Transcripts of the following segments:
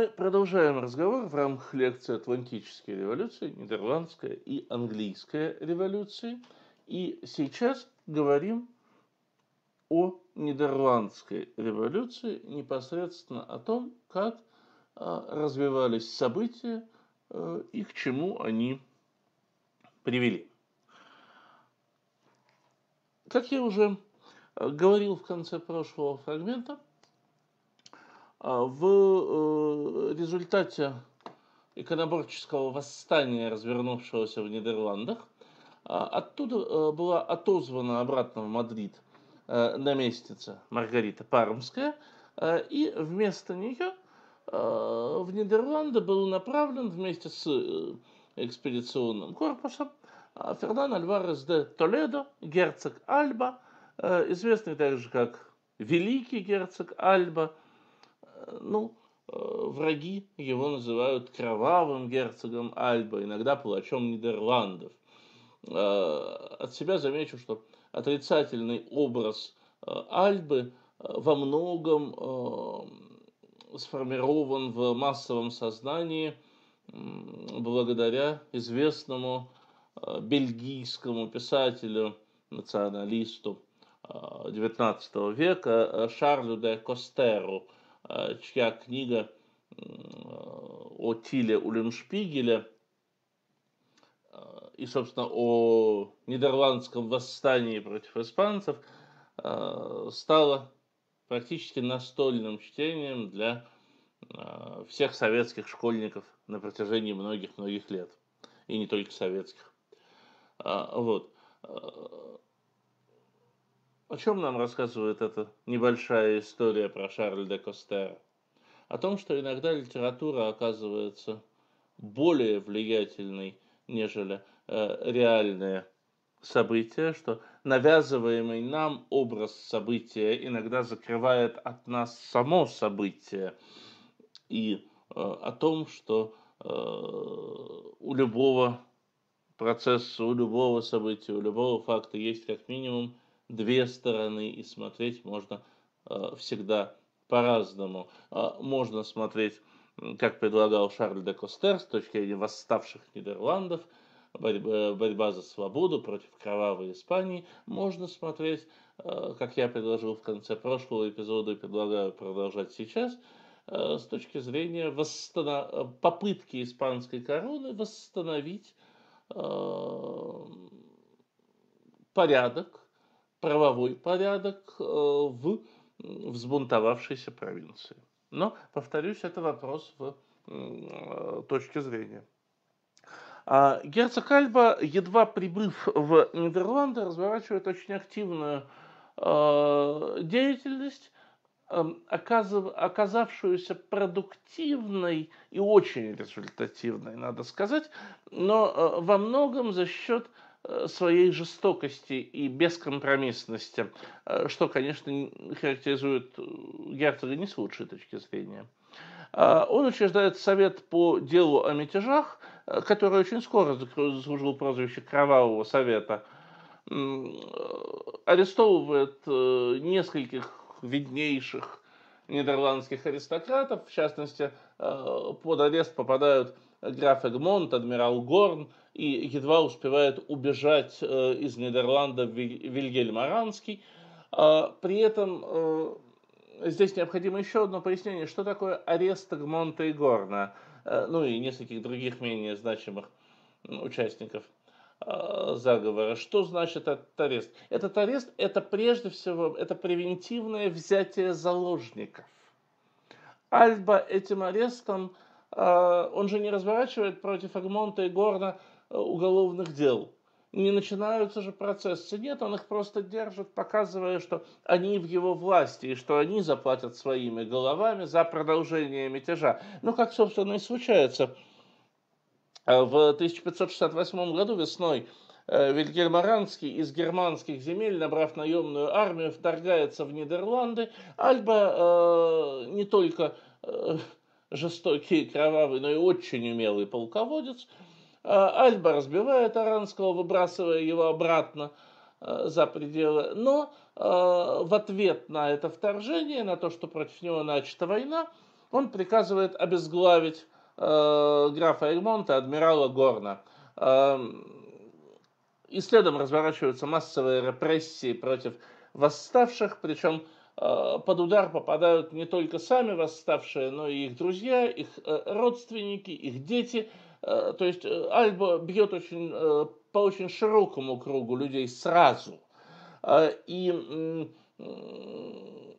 Мы продолжаем разговор в рамках лекции «Атлантические революции», «Нидерландская и английская революции». И сейчас говорим о Нидерландской революции, непосредственно о том, как а, развивались события э, и к чему они привели. Как я уже э, говорил в конце прошлого фрагмента, а в э, результате иконоборческого восстания, развернувшегося в Нидерландах, а, оттуда э, была отозвана обратно в Мадрид э, наместница Маргарита Пармская, и вместо нее в Нидерланды был направлен вместе с экспедиционным корпусом Фернан Альварес де Толедо, герцог Альба, известный также как Великий герцог Альба, ну, э, враги его называют кровавым герцогом Альба, иногда палачом Нидерландов. Э, от себя замечу, что отрицательный образ э, Альбы во многом сформирован в массовом сознании благодаря известному бельгийскому писателю, националисту XIX века Шарлю де Костеру – Э, чья книга э, о Тиле Улемшпигеля э, и, собственно, о нидерландском восстании против испанцев стала практически настольным чтением для всех советских школьников на протяжении многих-многих лет. И не только советских. Вот. О чем нам рассказывает эта небольшая история про Шарль де Костера? О том, что иногда литература оказывается более влиятельной, нежели э, реальные события, что навязываемый нам образ события иногда закрывает от нас само событие. И э, о том, что э, у любого процесса, у любого события, у любого факта есть как минимум две стороны, и смотреть можно э, всегда по-разному. Э, можно смотреть, как предлагал Шарль де Костер, с точки зрения восставших Нидерландов, борьба, э, борьба за свободу против кровавой Испании. Можно смотреть, как я предложил в конце прошлого эпизода и предлагаю продолжать сейчас, с точки зрения восстанов... попытки испанской короны восстановить порядок, правовой порядок э, в взбунтовавшейся провинции. Но, повторюсь, это вопрос в точке зрения. А герцог Альба, едва прибыв в Нидерланды, разворачивает очень активную э, деятельность, эм, оказавшуюся продуктивной и очень результативной, надо сказать, но э, во многом за счет Э, своей жестокости и бескомпромиссности, э, что, конечно, характеризует э, герцога не с лучшей точки зрения. А, он учреждает совет по делу о мятежах, который очень скоро заслужил прозвище «Кровавого совета», арестовывает нескольких виднейших нидерландских аристократов, в частности, под арест попадают граф Эгмонт, адмирал Горн, и едва успевает убежать э, из Нидерландов Вильгельм Аранский. А, при этом э, здесь необходимо еще одно пояснение, что такое арест Эгмонта и Горна, э, ну и нескольких других менее значимых участников а, заговора. Что значит этот арест? Этот арест – это прежде всего это превентивное взятие заложников. Альба этим арестом – а, он же не разворачивает против Агмонта и Горна э, уголовных дел. Не начинаются же процессы. Нет, он их просто держит, показывая, что они в его власти, и что они заплатят своими головами за продолжение мятежа. Ну, как, собственно, и случается. А, в 1568 году весной э, Вильгельм Аранский из германских земель, набрав наемную армию, вторгается в Нидерланды. Альба э, не только э, жестокий, кровавый, но и очень умелый полководец. А, Альба разбивает Аранского, выбрасывая его обратно а, за пределы. Но а, в ответ на это вторжение, на то, что против него начата война, он приказывает обезглавить графа Эгмонта, адмирала Горна. И следом разворачиваются массовые репрессии против восставших, причем Э, под удар попадают не только сами восставшие, но и их друзья, их э, родственники, их дети. Э, то есть Альба бьет очень, по очень широкому кругу людей сразу. И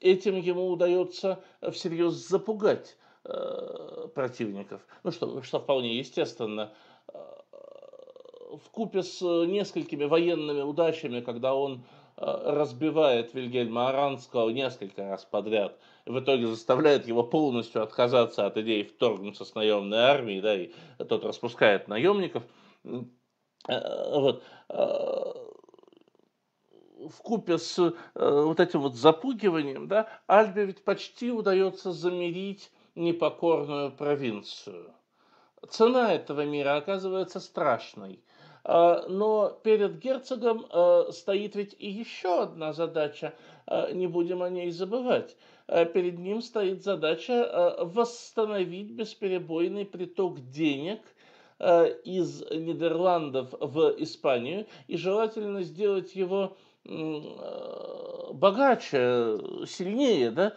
этим ему удается всерьез запугать противников. Ну что, что вполне естественно в купе с несколькими военными удачами, когда он Э, разбивает Вильгельма Аранского несколько раз подряд, в итоге заставляет его полностью отказаться от идеи вторгнуться с наемной армией, да, и тот распускает наемников. Э, вот э, в купе с вот этим вот запугиванием, да, Альбе ведь почти удается замирить непокорную провинцию. Цена этого мира оказывается страшной. А, но перед герцогом а, стоит ведь и еще одна задача, а, не будем о ней забывать. Перед ним стоит задача восстановить бесперебойный приток денег из Нидерландов в Испанию и желательно сделать его богаче, сильнее, да,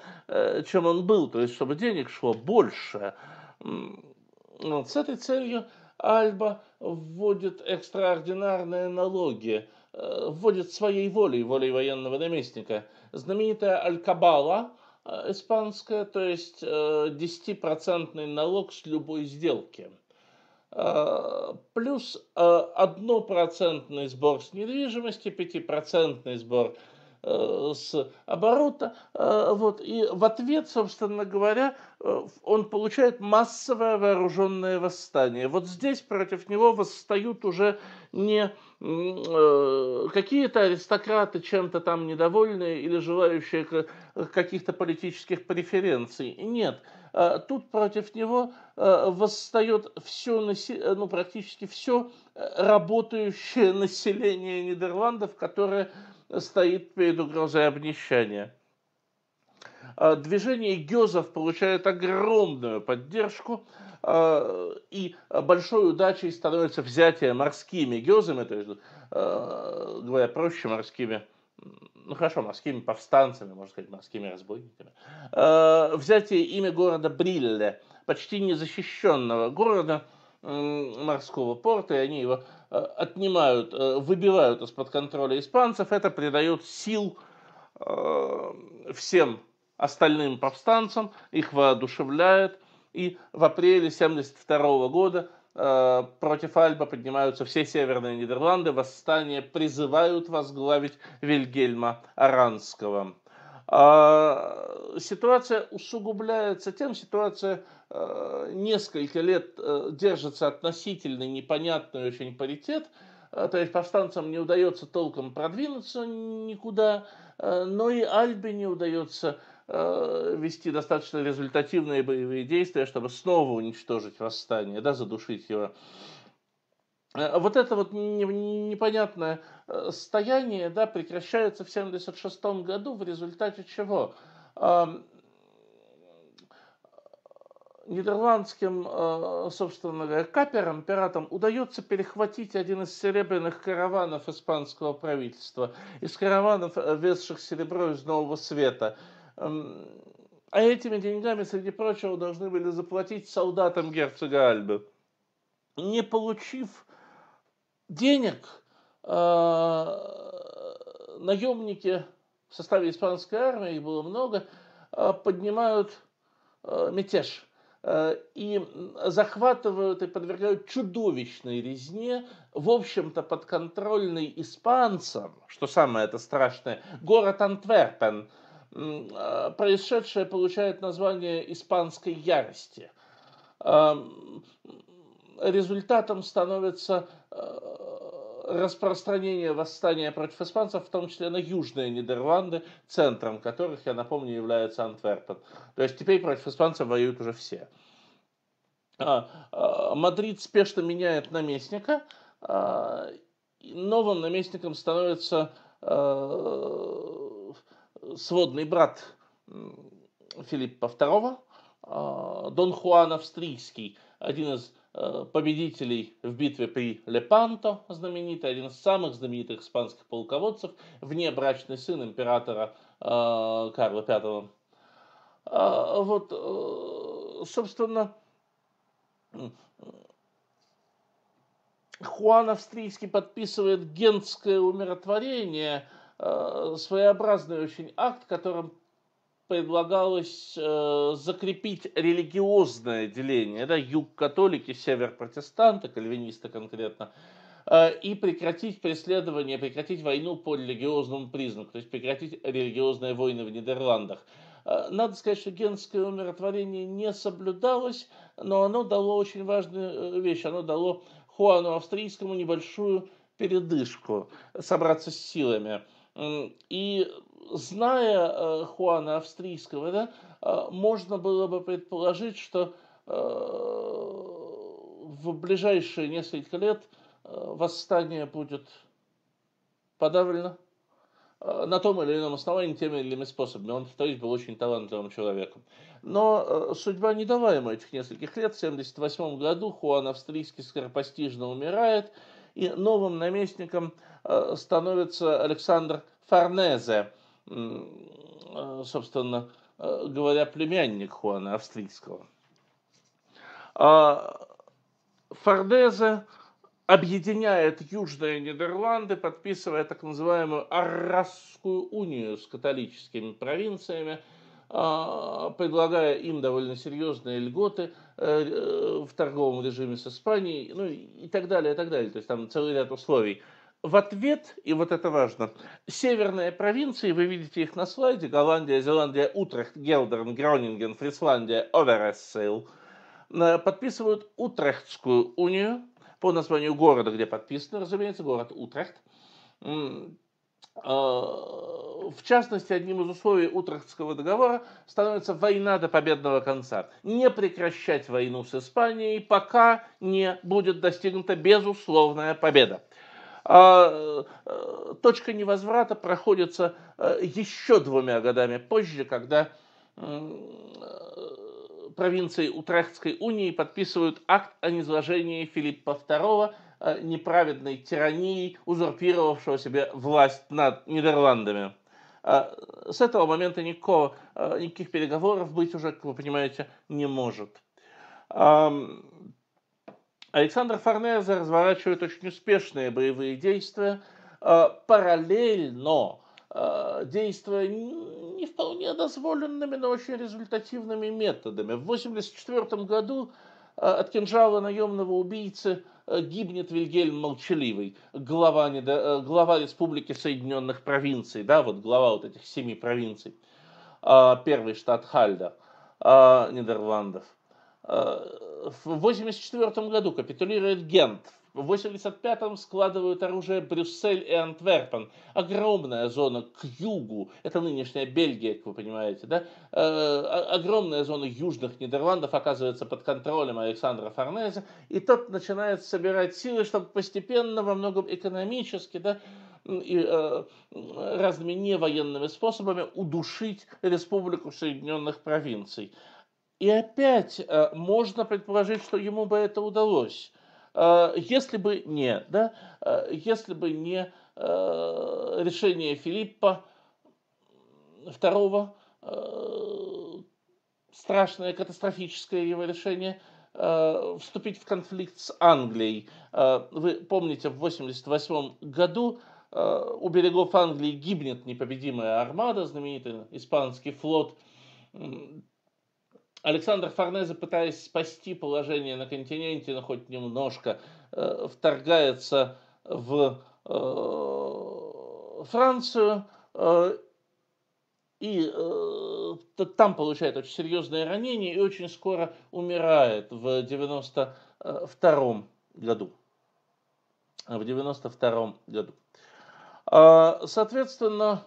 чем он был, то есть чтобы денег шло больше. Вот с этой целью Альба вводит экстраординарные налоги, э, вводит своей волей, волей военного наместника. Знаменитая Алькабала э, испанская, то есть 10% э, налог с любой сделки. Плюс 1% сбор с недвижимости, 5% сбор Э, с оборота. Э, вот. И в ответ, собственно говоря, э, он получает массовое вооруженное восстание. Вот здесь против него восстают уже не какие-то аристократы чем-то там недовольные или желающие каких-то политических преференций. Нет, тут против него восстает все, ну, практически все работающее население Нидерландов, которое стоит перед угрозой обнищания. А, движение Гёзов получает огромную поддержку, а, и большой удачей становится взятие морскими Гёзами, то есть, а, говоря проще, морскими ну хорошо, морскими повстанцами, можно сказать, морскими разбойниками, взятие имя города Брилле, почти незащищенного города, морского порта, и они его э, отнимают, э, выбивают из-под контроля испанцев. Это придает сил э, всем остальным повстанцам, их воодушевляет. И в апреле 1972 года против Альба поднимаются все северные Нидерланды, восстание призывают возглавить Вильгельма Аранского. А, ситуация усугубляется тем, ситуация э, несколько лет э, держится относительно непонятный очень паритет, э, то есть повстанцам не удается толком продвинуться никуда, но и Альбе не удается вести достаточно результативные боевые действия, чтобы снова уничтожить восстание, да, задушить его. Э, вот это вот непонятное э, состояние, да, прекращается в 1976 году, в результате чего нидерландским, э, собственно говоря, каперам, пиратам удается перехватить один из серебряных караванов испанского правительства, из караванов, везших серебро из Нового Света. А этими деньгами, среди прочего, должны были заплатить солдатам герцога Альбы. Не получив денег э, наемники в составе испанской армии, их было много, э, поднимают э, мятеж и захватывают и подвергают чудовищной резне, в общем-то, подконтрольный испанцам, что самое это страшное, город Антверпен, происшедшее получает название испанской ярости. Эм, результатом становится э, распространение восстания против испанцев, в том числе на южные Нидерланды, центром которых, я напомню, является Антверпен. То есть теперь против испанцев воюют уже все. А, а, Мадрид спешно меняет наместника. А, новым наместником становится э, сводный брат Филиппа II, Дон Хуан Австрийский, один из Э, победителей в битве при Лепанто, знаменитый, один из самых знаменитых испанских полководцев, внебрачный сын императора э, Карла V. А, вот, э, собственно, Хуан Австрийский подписывает генское умиротворение, своеобразный очень акт, которым предлагалось э, закрепить религиозное деление, да, юг католики, север протестанты, кальвинисты конкретно, э, и прекратить преследование, прекратить войну по религиозному признаку, то есть прекратить религиозные войны в Нидерландах. Э, надо сказать, что генское умиротворение не соблюдалось, но оно дало очень важную э, вещь, оно дало Хуану Австрийскому небольшую передышку, собраться с силами. И зная э, Хуана Австрийского, да, э, можно было бы предположить, что э, в ближайшие несколько лет восстание будет подавлено на том или ином основании, теми или иными способами. Он, повторюсь, был очень талантливым человеком. Но судьба не дала ему этих нескольких лет. В 1978 году Хуан Австрийский скоропостижно умирает, и новым наместником становится Александр Фарнезе – Э, собственно э, говоря, племянник Хуана Австрийского. А Фордезе объединяет Южные Нидерланды, подписывая так называемую Аррасскую унию с католическими провинциями, а, предлагая им довольно серьезные льготы э, в торговом режиме с Испанией, ну и так далее, и так далее. То есть там целый ряд условий – в ответ, и вот это важно, северные провинции, вы видите их на слайде, Голландия, Зеландия, Утрехт, Гелдерн, Гронинген, Фрисландия, Оверессейл, э, подписывают Утрехтскую унию по названию города, где подписано, разумеется, город Утрехт. Э, в частности, одним из условий Утрехтского договора становится война до победного конца. Не прекращать войну с Испанией, пока не будет достигнута безусловная победа. А, э, точка невозврата проходится э, еще двумя годами позже, когда э, провинции Утрехтской унии подписывают акт о низложении Филиппа II, неправедной тирании, узурпировавшего себе власть над Нидерландами. А, с этого момента никакого, никаких переговоров быть уже, как вы понимаете, не может. Александр Форнезе разворачивает очень успешные боевые действия, а, параллельно а, действуя не вполне дозволенными, но очень результативными методами. В 1984 году а, от кинжала наемного убийцы гибнет Вильгельм Молчаливый, глава, недо... глава Республики Соединенных Провинций, да, вот глава вот этих семи провинций, первый штат Хальда, Нидерландов в 1984 году капитулирует Гент. В 1985-м складывают оружие Брюссель и Антверпен. Огромная зона к югу, это нынешняя Бельгия, как вы понимаете, да? Э, огромная зона южных Нидерландов оказывается под контролем Александра Форнезе, и тот начинает собирать силы, чтобы постепенно, во многом экономически, да, и, э, разными невоенными способами удушить республику Соединенных Провинций. И опять э, можно предположить, что ему бы это удалось, э, если бы не, да, э, если бы не решение Филиппа II, страшное катастрофическое его решение вступить в конфликт с Англией. Вы помните, в 1988 году у берегов Англии гибнет непобедимая армада, знаменитый испанский флот, Александр Форнезе, пытаясь спасти положение на континенте, но хоть немножко, э, вторгается в э, Францию э, и там получает очень серьезное ранение и очень скоро умирает в 92 году. В 92 году. А, соответственно,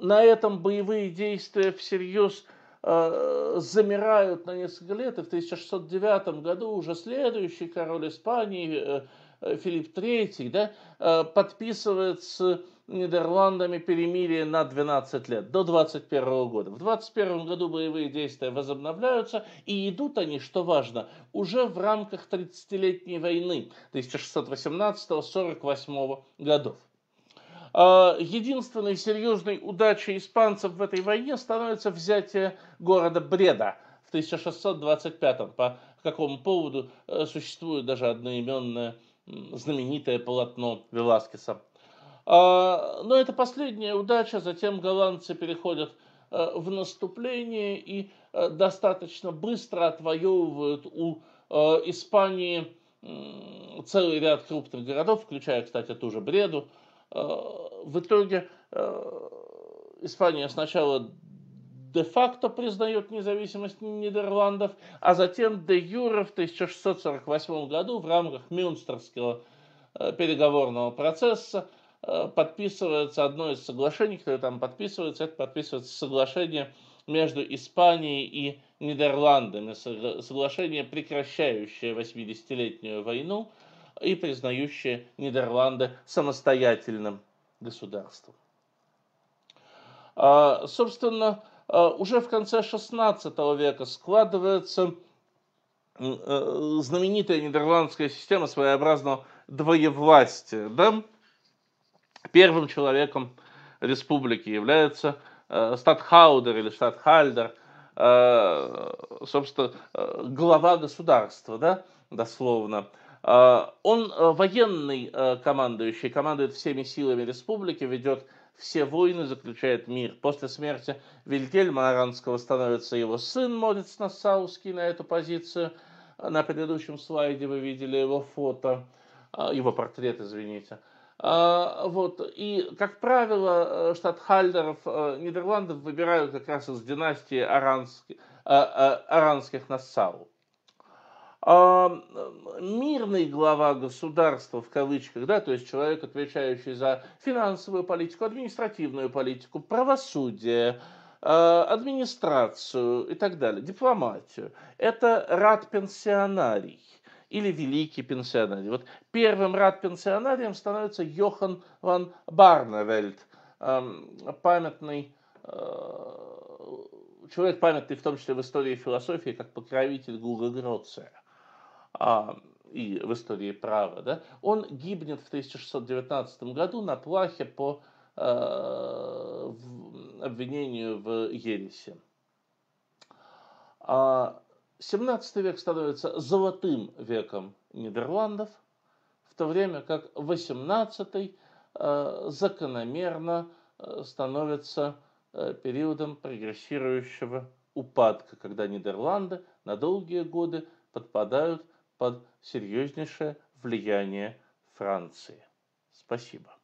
на этом боевые действия всерьез Э, замирают на несколько лет, и в 1609 году уже следующий король Испании, э, Филипп III, да, э, подписывает с Нидерландами перемирие на 12 лет, до 21 года. В 21 году боевые действия возобновляются, и идут они, что важно, уже в рамках 30-летней войны 1618-48 годов. Э, единственной серьезной удачей испанцев в этой войне становится взятие города Бреда в 1625 по какому поводу э, существует даже одноименное знаменитое полотно Веласкеса. Э, но это последняя удача, затем голландцы переходят в наступление и достаточно быстро отвоевывают у Испании целый ряд крупных городов, включая, кстати, ту же Бреду, Э, в итоге э, Испания сначала де-факто признает независимость Нидерландов, а затем де-юре в 1648 году в рамках Мюнстерского э, переговорного процесса подписывается одно из соглашений, которое там подписывается, это подписывается соглашение между Испанией и Нидерландами, соглашение, прекращающее 80-летнюю войну – и признающая Нидерланды самостоятельным государством. А, собственно, а, уже в конце XVI века складывается э, знаменитая нидерландская система своеобразного двоевластия. Да? Первым человеком республики является э, статхаудер или статхальдер, э, собственно, э, глава государства, да, дословно. А, он э, военный э, командующий, командует всеми силами республики, ведет все войны, заключает мир. После смерти Вильгельма Аранского становится его сын Морец Нассауский на эту позицию. На предыдущем слайде вы видели его фото, а, его портрет, извините. А, вот. И, как правило, э, штатхальдеров Нидерландов выбирают как раз из династии Аранских, Аранских Нассау мирный глава государства в кавычках, да, то есть человек, отвечающий за финансовую политику, административную политику, правосудие, э, администрацию и так далее, дипломатию. Это рад пенсионарий или великий пенсионарий. Вот первым рад пенсионарием становится Йохан ван Барневельд, памятный э, человек памятный в том числе в истории философии как покровитель Гуга Гроция. А, и в истории права, да, он гибнет в 1619 году на плахе по э, обвинению в ересе. 17 а, век становится золотым веком Нидерландов, в то время как 18 э, закономерно э, становится э, периодом прогрессирующего упадка, когда Нидерланды на долгие годы подпадают под серьезнейшее влияние Франции. Спасибо.